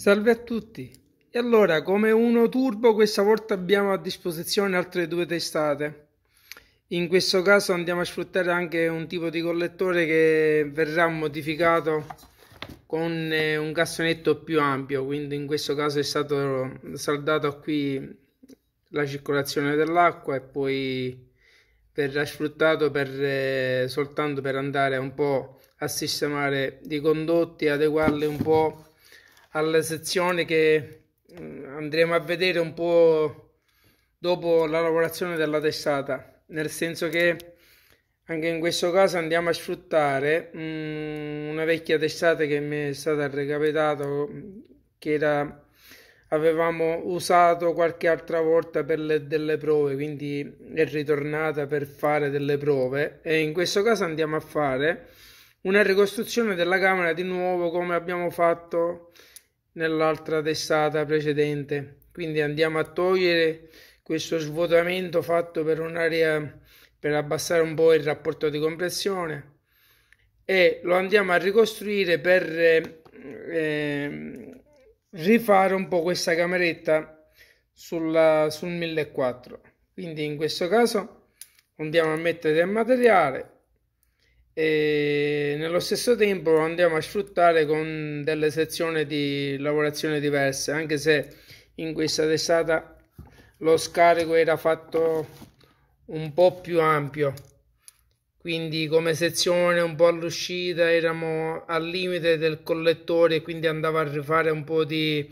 Salve a tutti! E allora, come uno turbo, questa volta abbiamo a disposizione altre due testate. In questo caso andiamo a sfruttare anche un tipo di collettore che verrà modificato con eh, un cassonetto più ampio, quindi in questo caso è stato saldato qui la circolazione dell'acqua e poi verrà sfruttato per, eh, soltanto per andare un po' a sistemare i condotti, adeguarli un po' alla sezione che mm, andremo a vedere un po' dopo la lavorazione della testata, nel senso che anche in questo caso andiamo a sfruttare mm, una vecchia testata che mi è stata recapitata che era, avevamo usato qualche altra volta per le, delle prove, quindi è ritornata per fare delle prove e in questo caso andiamo a fare una ricostruzione della camera di nuovo come abbiamo fatto nell'altra testata precedente. Quindi andiamo a togliere questo svuotamento fatto per un'area per abbassare un po' il rapporto di compressione e lo andiamo a ricostruire per eh, rifare un po' questa cameretta sulla, sul 1004 quindi in questo caso andiamo a mettere del materiale e nello stesso tempo andiamo a sfruttare con delle sezioni di lavorazione diverse, anche se in questa testata lo scarico era fatto un po' più ampio, quindi come sezione un po' all'uscita eravamo al limite del collettore, quindi andava a rifare un po' di,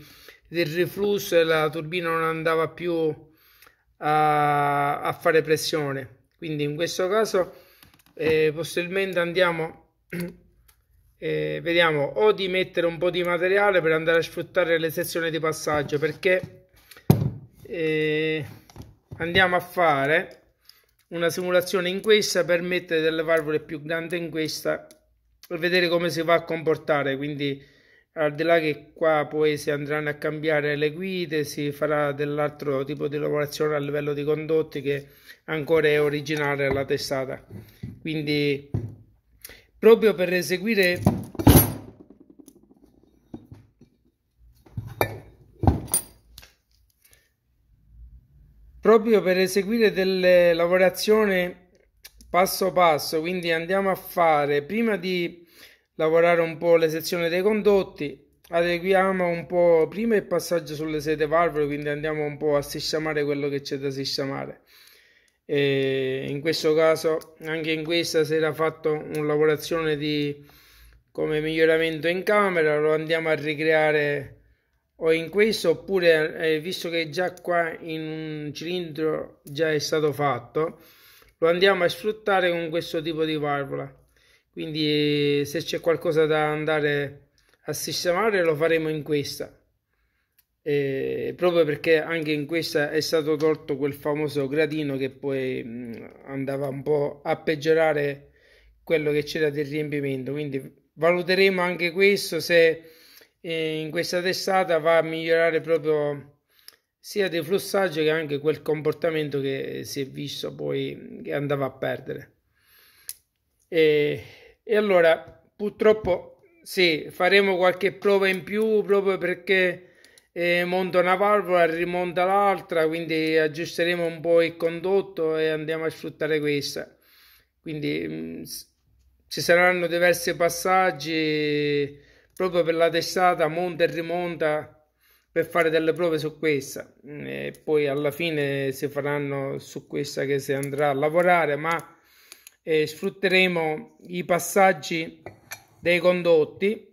di riflusso e la turbina non andava più a, a fare pressione. Quindi in questo caso eh, possibilmente andiamo eh, vediamo o di mettere un po' di materiale per andare a sfruttare le sezioni di passaggio perché eh, andiamo a fare una simulazione in questa per mettere delle valvole più grandi in questa per vedere come si va a comportare quindi al di là che qua poi si andranno a cambiare le guide, si farà dell'altro tipo di lavorazione a livello di condotti che ancora è originale alla testata. Quindi proprio per eseguire proprio per eseguire delle lavorazioni passo passo, quindi andiamo a fare prima di lavorare un po' le sezioni dei condotti, adeguiamo un po' prima il passaggio sulle sete valvole, quindi andiamo un po' a sistemare quello che c'è da sistemare. E in questo caso, anche in questa si era fatto una lavorazione di come miglioramento in camera, lo andiamo a ricreare o in questo oppure eh, visto che già qua in un cilindro già è stato fatto lo andiamo a sfruttare con questo tipo di valvola quindi se c'è qualcosa da andare a sistemare lo faremo in questa eh, proprio perché anche in questa è stato tolto quel famoso gradino che poi mm, andava un po' a peggiorare quello che c'era del riempimento quindi valuteremo anche questo se eh, in questa testata va a migliorare proprio sia dei flussaggio che anche quel comportamento che si è visto poi che andava a perdere. E e allora, purtroppo, sì, faremo qualche prova in più proprio perché eh, monta una valvola, rimonta l'altra, quindi aggiusteremo un po' il condotto e andiamo a sfruttare questa. Quindi mh, mm, ci saranno diversi passaggi proprio per la testata, monta e rimonta per fare delle prove su questa mm, e poi alla fine si faranno su questa che si andrà a lavorare ma eh, sfrutteremo i passaggi dei condotti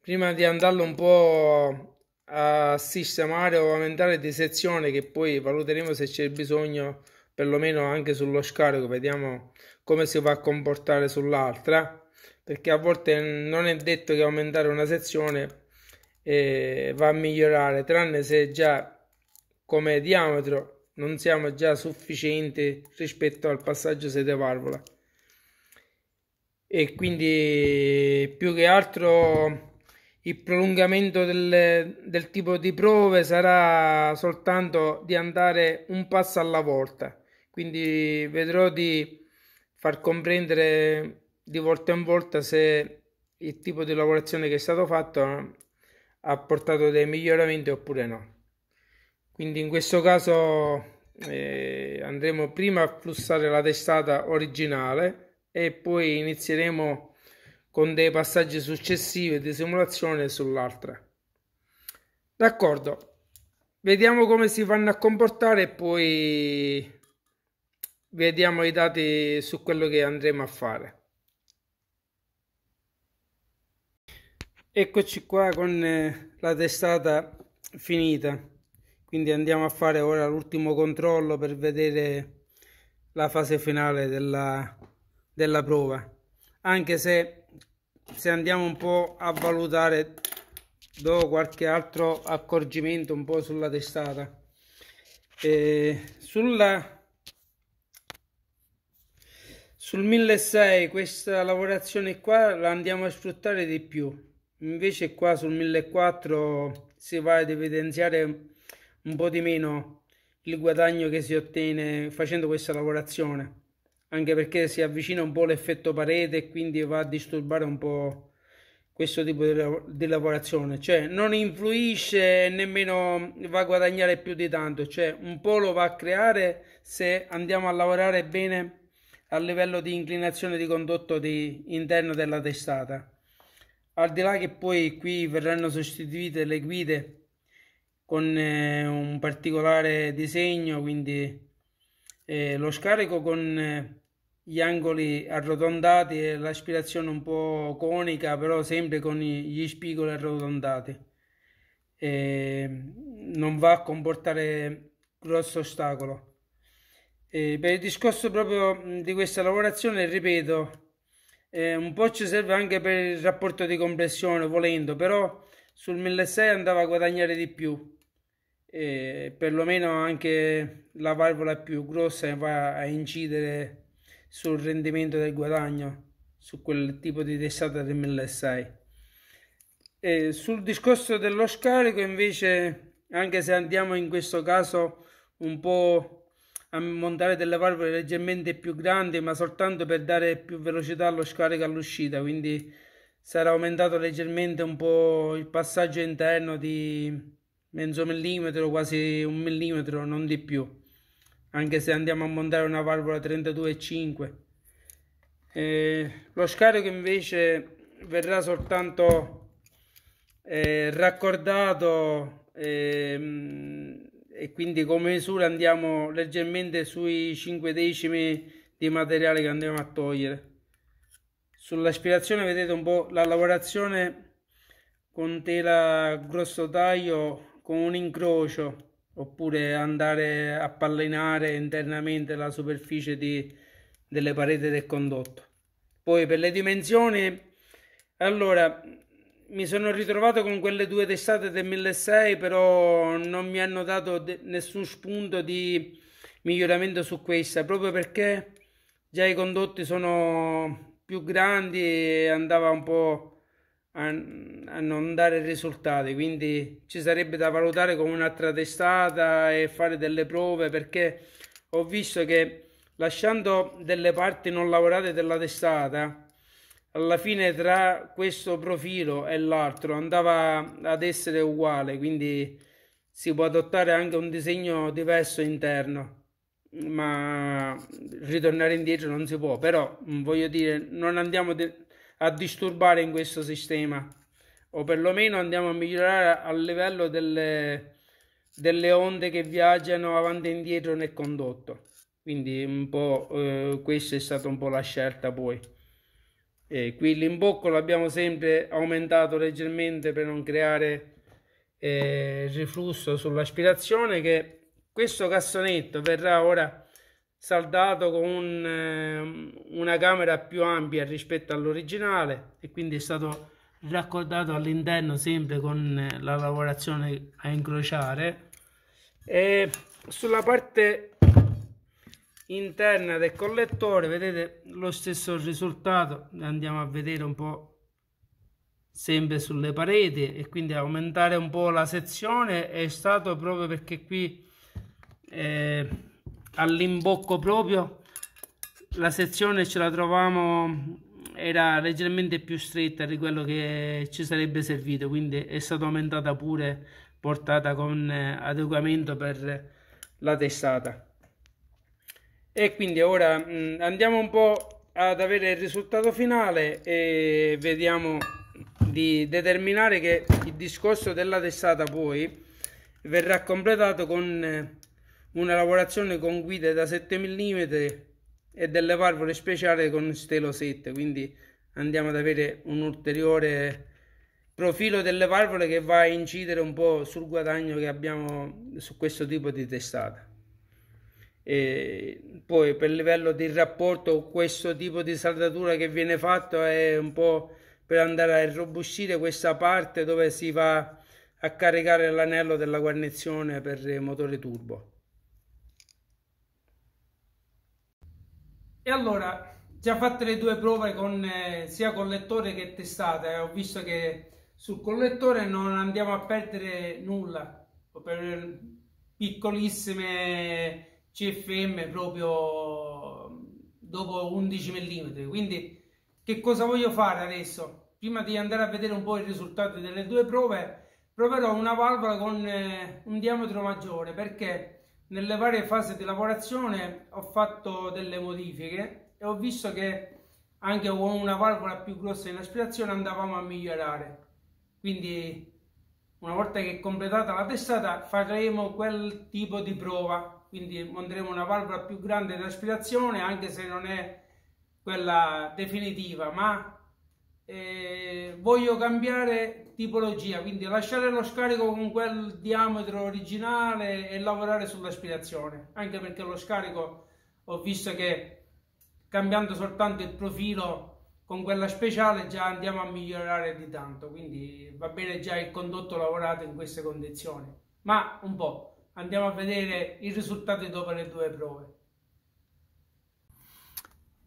prima di andarlo un po' a sistemare o aumentare di sezione che poi valuteremo se c'è bisogno perlomeno anche sullo scarico vediamo come si va a comportare sull'altra perché a volte non è detto che aumentare una sezione eh, va a migliorare tranne se già come diametro non siamo già sufficienti rispetto al passaggio sede valvola e quindi più che altro il prolungamento del, del tipo di prove sarà soltanto di andare un passo alla volta quindi vedrò di far comprendere di volta in volta se il tipo di lavorazione che è stato fatto ha portato dei miglioramenti oppure no quindi in questo caso eh, andremo prima a flussare la testata originale e poi inizieremo con dei passaggi successivi di simulazione sull'altra d'accordo vediamo come si vanno a comportare e poi vediamo i dati su quello che andremo a fare eccoci qua con eh, la testata finita quindi andiamo a fare ora l'ultimo controllo per vedere la fase finale della, della prova anche se, se andiamo un po' a valutare do qualche altro accorgimento un po' sulla testata eh, sulla sul 1600 questa lavorazione qua la andiamo a sfruttare di più invece qua sul 1400 si va ad evidenziare un po' di meno il guadagno che si ottiene facendo questa lavorazione, anche perché si avvicina un po' l'effetto parete e quindi va a disturbare un po' questo tipo di, lav- di lavorazione, cioè non influisce nemmeno va a guadagnare più di tanto, cioè un po' lo va a creare se andiamo a lavorare bene a livello di inclinazione di condotto di interno della testata. Al di là che poi qui verranno sostituite le guide con eh, un particolare disegno, quindi eh, lo scarico con eh, gli angoli arrotondati e l'aspirazione un po' conica, però sempre con gli spigoli arrotondati. Eh, non va a comportare grosso ostacolo. Eh, per il discorso proprio di questa lavorazione, ripeto, eh, un po' ci serve anche per il rapporto di compressione, volendo, però sul 1600 andava a guadagnare di più eh, perlomeno anche la valvola più grossa va a incidere sul rendimento del guadagno su quel tipo di testata del 1006 e sul discorso dello scarico invece anche se andiamo in questo caso un po' a montare delle valvole leggermente più grandi ma soltanto per dare più velocità allo scarico all'uscita quindi sarà aumentato leggermente un po' il passaggio interno di, mezzo millimetro, quasi un millimetro, non di più. Anche se andiamo a montare una valvola 32,5. Eh, lo scarico invece verrà soltanto eh, raccordato eh, e quindi come misura andiamo leggermente sui 5 decimi di materiale che andiamo a togliere. Sull'aspirazione vedete un po' la lavorazione con tela grosso taglio con un incrocio oppure andare a pallinare internamente la superficie di, delle pareti del condotto. Poi per le dimensioni, allora mi sono ritrovato con quelle due testate del 1006, però non mi hanno dato nessun spunto di miglioramento su questa, proprio perché già i condotti sono più grandi e andava un po' a, non dare risultati, quindi ci sarebbe da valutare con un'altra testata e fare delle prove perché ho visto che lasciando delle parti non lavorate della testata, alla fine tra questo profilo e l'altro andava ad essere uguale, quindi si può adottare anche un disegno diverso interno ma ritornare indietro non si può però voglio dire non andiamo de- a disturbare in questo sistema o perlomeno andiamo a migliorare a livello delle, delle onde che viaggiano avanti e indietro nel condotto quindi un po' eh, questa è stata un po' la scelta poi eh, qui l'imbocco l'abbiamo sempre aumentato leggermente per non creare eh, riflusso sull'aspirazione che questo cassonetto verrà ora saldato con un, ehm, una camera più ampia rispetto all'originale e quindi è stato raccordato all'interno sempre con eh, la lavorazione a incrociare e sulla parte interna del collettore vedete lo stesso risultato andiamo a vedere un po' sempre sulle pareti e quindi aumentare un po' la sezione è stato proprio perché qui eh, all'imbocco proprio la sezione ce la trovavamo era leggermente più stretta di quello che ci sarebbe servito quindi è stata aumentata pure portata con eh, adeguamento per la testata e quindi ora mh, mm, andiamo un po' ad avere il risultato finale e vediamo di determinare che il discorso della testata poi verrà completato con eh, una lavorazione con guide da 7 mm e delle valvole speciali con stelo 7 quindi andiamo ad avere un ulteriore profilo delle valvole che va a incidere un po' sul guadagno che abbiamo su questo tipo di testata e poi per livello di rapporto questo tipo di saldatura che viene fatto è un po' per andare a irrobustire questa parte dove si va a caricare l'anello della guarnizione per motore turbo E allora, già fatte le due prove con, eh, sia collettore che testata, eh, ho visto che sul collettore non andiamo a perdere nulla, per piccolissime CFM proprio mm, dopo 11 mm. Quindi che cosa voglio fare adesso? Prima di andare a vedere un po' i risultati delle due prove, proverò una valvola con eh, un diametro maggiore perché nelle varie fasi di lavorazione ho fatto delle modifiche e ho visto che anche con una valvola più grossa in aspirazione andavamo a migliorare quindi una volta che completata la testata faremo quel tipo di prova quindi monteremo una valvola più grande di aspirazione anche se non è quella definitiva ma eh, voglio cambiare tipologia, quindi lasciare lo scarico con quel diametro originale e lavorare sull'aspirazione, anche perché lo scarico ho visto che cambiando soltanto il profilo con quella speciale già andiamo a migliorare di tanto, quindi va bene già il condotto lavorato in queste condizioni, ma un po' andiamo a vedere i risultati dopo le due prove.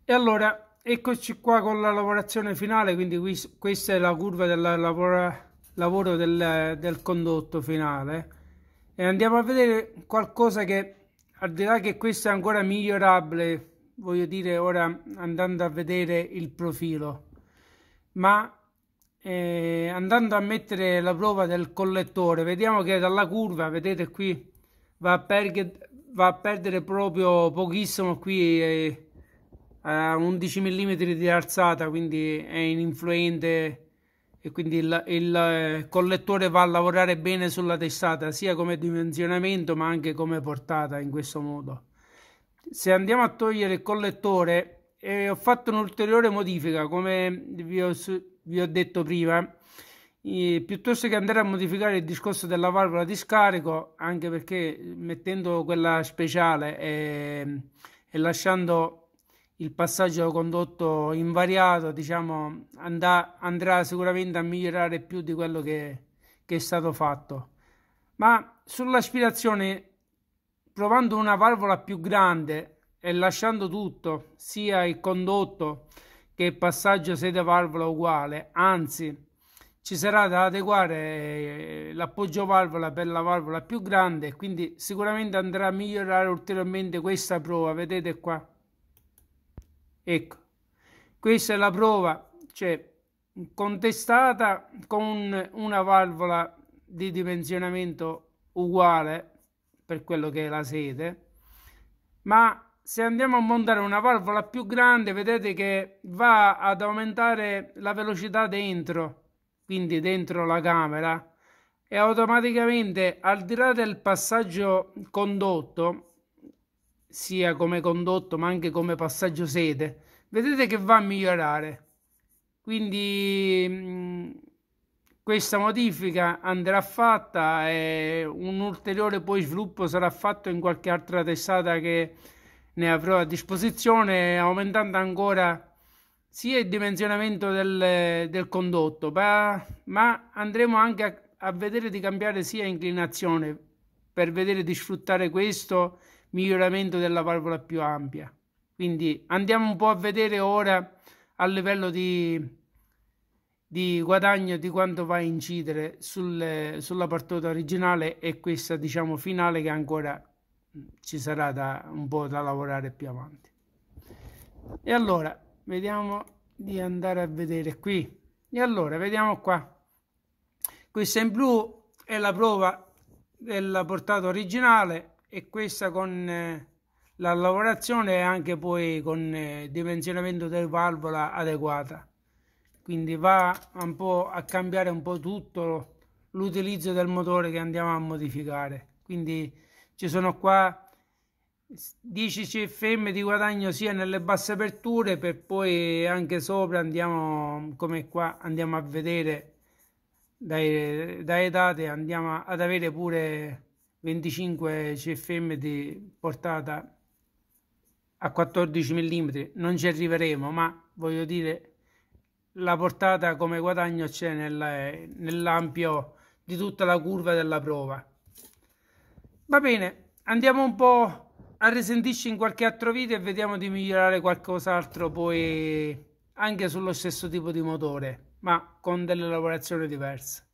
E allora eccoci qua con la lavorazione finale quindi qui, questa è la curva del lavora, lavoro del, del, condotto finale e andiamo a vedere qualcosa che al di là che questo è ancora migliorabile voglio dire ora andando a vedere il profilo ma eh, andando a mettere la prova del collettore vediamo che dalla curva vedete qui va a, per, va a perdere proprio pochissimo qui eh, a 11 mm di alzata, quindi è in influente e quindi il, il, eh, collettore va a lavorare bene sulla testata sia come dimensionamento ma anche come portata in questo modo. Se andiamo a togliere il collettore, eh, ho fatto un'ulteriore modifica come vi ho, vi ho detto prima. Eh, piuttosto che andare a modificare il discorso della valvola di scarico, anche perché mettendo quella speciale e, eh, e lasciando il passaggio condotto invariato diciamo, andà, andrà sicuramente a migliorare più di quello che, che è stato fatto. Ma sull'aspirazione, provando una valvola più grande e lasciando tutto, sia il condotto che il passaggio sede valvola uguale, anzi ci sarà da adeguare eh, l'appoggio valvola per la valvola più grande, quindi sicuramente andrà a migliorare ulteriormente questa prova, vedete qua Ecco, questa è la prova, cioè contestata con una valvola di dimensionamento uguale per quello che è la sete, ma se andiamo a montare una valvola più grande vedete che va ad aumentare la velocità dentro, quindi dentro la camera, e automaticamente al di là del passaggio condotto sia come condotto ma anche come passaggio sede, vedete che va a migliorare. Quindi mh, mm, questa modifica andrà fatta e un ulteriore poi sviluppo sarà fatto in qualche altra testata che ne avrò a disposizione, aumentando ancora sia il dimensionamento del, del condotto, ma, ma, andremo anche a, a vedere di cambiare sia inclinazione per vedere di sfruttare questo miglioramento della valvola più ampia. Quindi andiamo un po' a vedere ora a livello di, di guadagno di quanto va a incidere sul, sulla partita originale e questa diciamo finale che ancora ci sarà da, un po' da lavorare più avanti. E allora vediamo di andare a vedere qui. E allora vediamo qua. Questa in blu è la prova della portata originale e questa con eh, la lavorazione e anche poi con eh, dimensionamento della valvola adeguata quindi va un po' a cambiare un po' tutto l'utilizzo del motore che andiamo a modificare quindi ci sono qua 10 cfm di guadagno sia nelle basse aperture per poi anche sopra andiamo come qua andiamo a vedere dai, dai date andiamo ad avere pure 25 CFM di portata a 14 mm non ci arriveremo, ma voglio dire la portata come guadagno c'è nel, nell'ampio di tutta la curva della prova. Va bene, andiamo un po' a risentirci in qualche altro video e vediamo di migliorare qualcos'altro poi anche sullo stesso tipo di motore, ma con delle lavorazioni diverse.